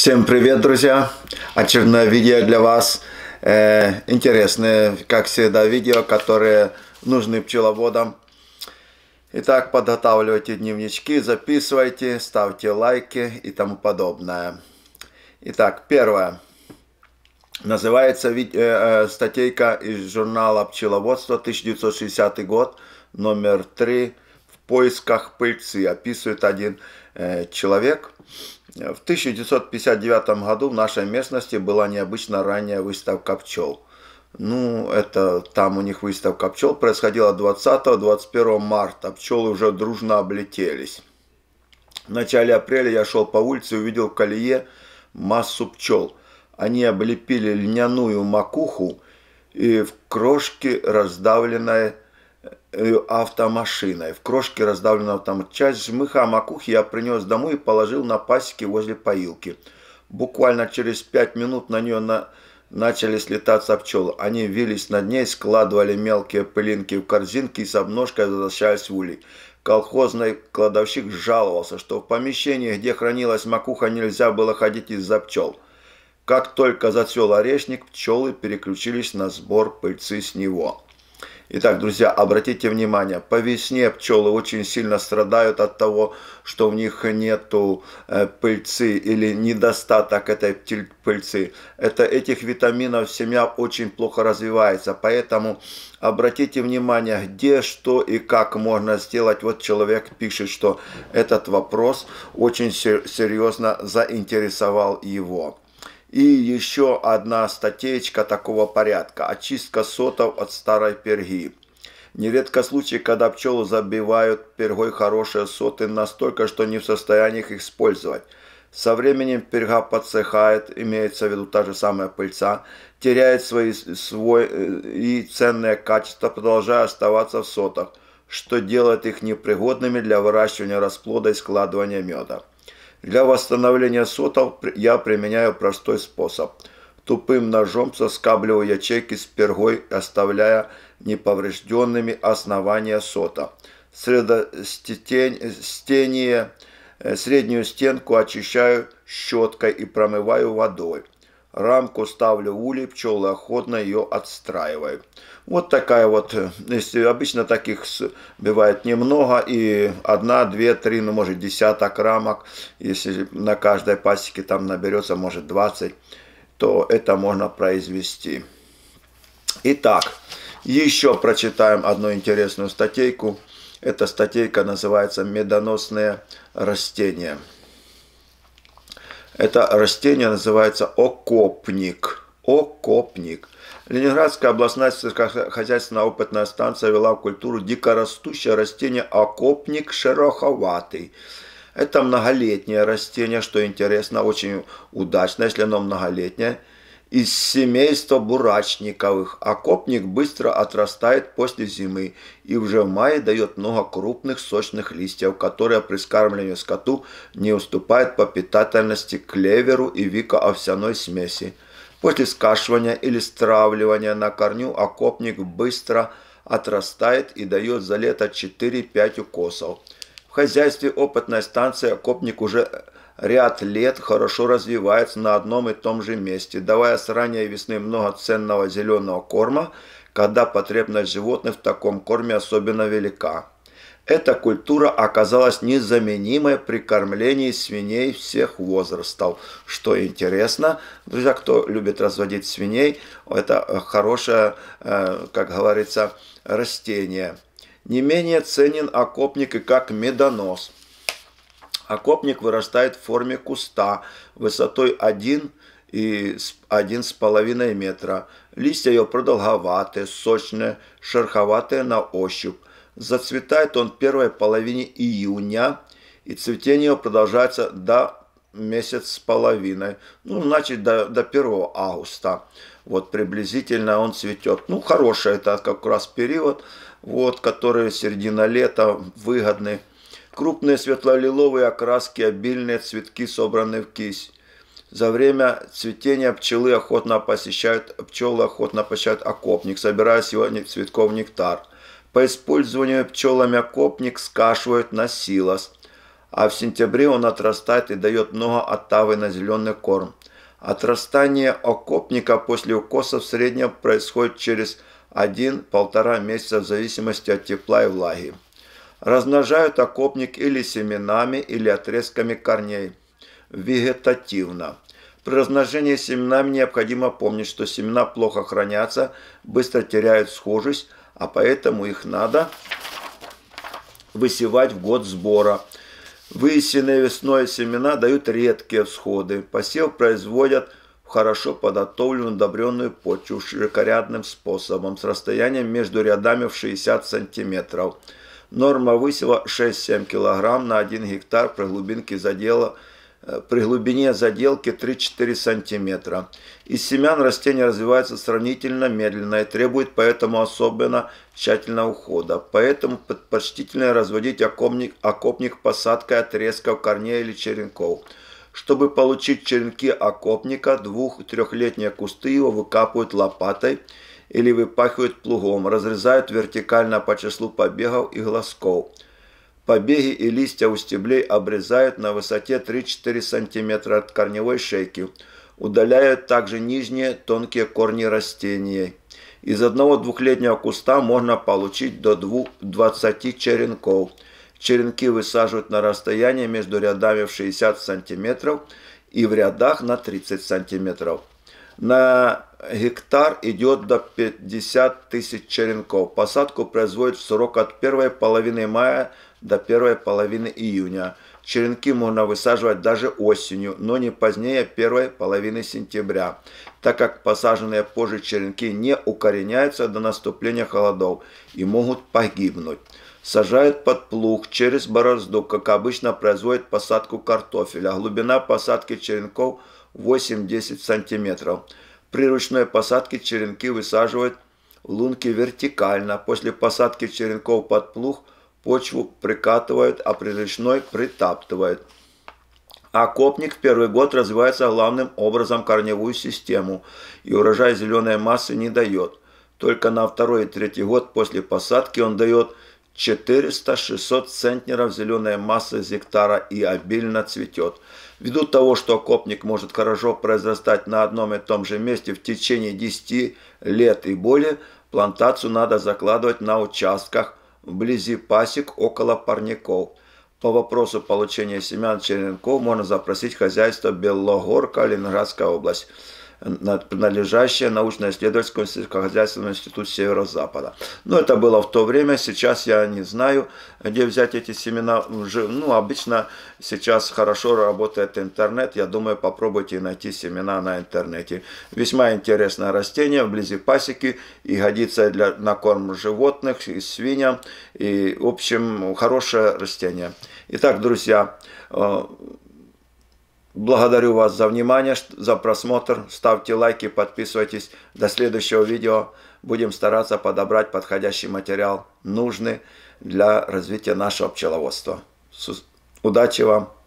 Всем привет, друзья! Очередное видео для вас. Э, интересное, как всегда, видео, которые нужны пчеловодам. Итак, подготавливайте дневнички, записывайте, ставьте лайки и тому подобное. Итак, первое. Называется э, э, статейка из журнала «Пчеловодство», 1960 год, номер 3, «В поисках пыльцы». Описывает один э, человек – в 1959 году в нашей местности была необычно ранняя выставка пчел. Ну, это там у них выставка пчел происходила 20-21 марта. Пчелы уже дружно облетелись. В начале апреля я шел по улице и увидел в колее массу пчел. Они облепили льняную макуху и в крошке раздавленное Э, автомашиной. В крошке раздавленного там часть жмыха а макухи я принес домой и положил на пасеке возле поилки. Буквально через пять минут на нее на... начали слетаться пчелы. Они вились над ней, складывали мелкие пылинки в корзинки и с обножкой возвращались в улей. Колхозный кладовщик жаловался, что в помещении, где хранилась макуха, нельзя было ходить из-за пчел. Как только зацвел орешник, пчелы переключились на сбор пыльцы с него. Итак, друзья, обратите внимание, по весне пчелы очень сильно страдают от того, что у них нету э, пыльцы или недостаток этой пыльцы. Это этих витаминов семья очень плохо развивается, поэтому обратите внимание, где, что и как можно сделать. Вот человек пишет, что этот вопрос очень серьезно заинтересовал его. И еще одна статейка такого порядка – очистка сотов от старой перги. Нередко случаи, когда пчелы забивают пергой хорошие соты настолько, что не в состоянии их использовать. Со временем перга подсыхает, имеется в виду та же самая пыльца, теряет свои свой, э, и ценные качества, продолжая оставаться в сотах, что делает их непригодными для выращивания расплода и складывания меда. Для восстановления сотов я применяю простой способ. Тупым ножом соскабливаю ячейки с пергой, оставляя неповрежденными основания сота. Э, среднюю стенку очищаю щеткой и промываю водой. Рамку ставлю в улей, пчелы охотно ее отстраивают. Вот такая вот, э, если обычно таких бывает немного, и одна, две, три, ну может десяток рамок, если на каждой пасеке там наберется, может 20, то это можно произвести. Итак, еще прочитаем одну интересную статейку. Эта статейка называется «Медоносные растения». Это растение называется окопник. Окопник. Ленинградская областная сельскохозяйственная опытная станция вела в культуру дикорастущее растение окопник шероховатый. Это многолетнее растение, что интересно, очень удачно, если оно многолетнее из семейства Бурачниковых, окопник быстро отрастает после зимы и уже в мае дает много крупных сочных листьев, которые при скармливании скоту не уступают по питательности клеверу и вика овсяной смеси. После скашивания или стравливания на корню окопник быстро отрастает и дает за лето 4-5 укосов. В хозяйстве опытной станции окопник уже ряд лет хорошо развивается на одном и том же месте, давая с ранней весны много ценного зеленого корма, когда потребность животных в таком корме особенно велика. Эта культура оказалась незаменимой при кормлении свиней всех возрастов. Что интересно, друзья, кто любит разводить свиней, это хорошее, э, как говорится, растение. Не менее ценен окопник и как медонос – Окопник вырастает в форме куста высотой 1 и один с половиной метра. Листья его продолговатые, сочные, шероховатые на ощупь. Зацветает он в первой половине июня, и цветение его продолжается до месяц с половиной, ну, значит, до, до 1 августа. Вот приблизительно он цветет. Ну, хороший это как раз период, вот, который середина лета, выгодный крупные светло-лиловые окраски, обильные цветки собраны в кисть. За время цветения пчелы охотно посещают, пчелы охотно посещают окопник, собирая с его цветков нектар. По использованию пчелами окопник скашивают на силос, а в сентябре он отрастает и дает много оттавы на зеленый корм. Отрастание окопника после укоса в среднем происходит через 1-1,5 месяца в зависимости от тепла и влаги. Размножают окопник или семенами, или отрезками корней. Вегетативно. При размножении семенами необходимо помнить, что семена плохо хранятся, быстро теряют схожесть, а поэтому их надо высевать в год сбора. Высеянные весной семена дают редкие всходы. Посев производят в хорошо подготовленную удобренную почву широкорядным способом с расстоянием между рядами в 60 сантиметров. Норма высева 6-7 кг на 1 гектар при глубинке задела э, при глубине заделки 3-4 см. Из семян растения развивается сравнительно медленно и требует поэтому особенно тщательного ухода. Поэтому предпочтительно разводить окопник, окопник посадкой отрезков корней или черенков. Чтобы получить черенки окопника, двух-трехлетние кусты его выкапывают лопатой или выпахивают плугом, разрезают вертикально по числу побегов и глазков. Побеги и листья у стеблей обрезают на высоте 3-4 см от корневой шейки. Удаляют также нижние тонкие корни растения. Из одного двухлетнего куста можно получить до 20 черенков. Черенки высаживают на расстояние между рядами в 60 см и в рядах на 30 см. На гектар идет до 50 тысяч черенков. Посадку производят в срок от первой половины мая до первой половины июня. Черенки можно высаживать даже осенью, но не позднее первой половины сентября, так как посаженные позже черенки не укореняются до наступления холодов и могут погибнуть. Сажают под плуг через борозду, как обычно производят посадку картофеля. Глубина посадки черенков 8-10 сантиметров. При ручной посадке черенки высаживают в лунки вертикально. После посадки черенков под плуг почву прикатывают, а при ручной притаптывают. Окопник в первый год развивается главным образом корневую систему, и урожай зеленой массы не дает. Только на второй и третий год после посадки он дает 400-600 центнеров зеленой массы с гектара и обильно цветет. Ввиду того, что окопник может хорошо произрастать на одном и том же месте в течение 10 лет и более, плантацию надо закладывать на участках вблизи пасек около парников. По вопросу получения семян черенков можно запросить хозяйство Белогорка, Ленинградская область принадлежащее научно-исследовательскому сельскохозяйственному институту Северо-Запада. Но это было в то время, сейчас я не знаю, где взять эти семена. Ну, обычно сейчас хорошо работает интернет, я думаю, попробуйте найти семена на интернете. Весьма интересное растение, вблизи пасеки, и годится для, на корм животных, и свиньям, и, в общем, хорошее растение. Итак, друзья, э, Благодарю вас за внимание, за просмотр. Ставьте лайки, подписывайтесь. До следующего видео. Будем стараться подобрать подходящий материал, нужный для развития нашего пчеловодства. Удачи вам!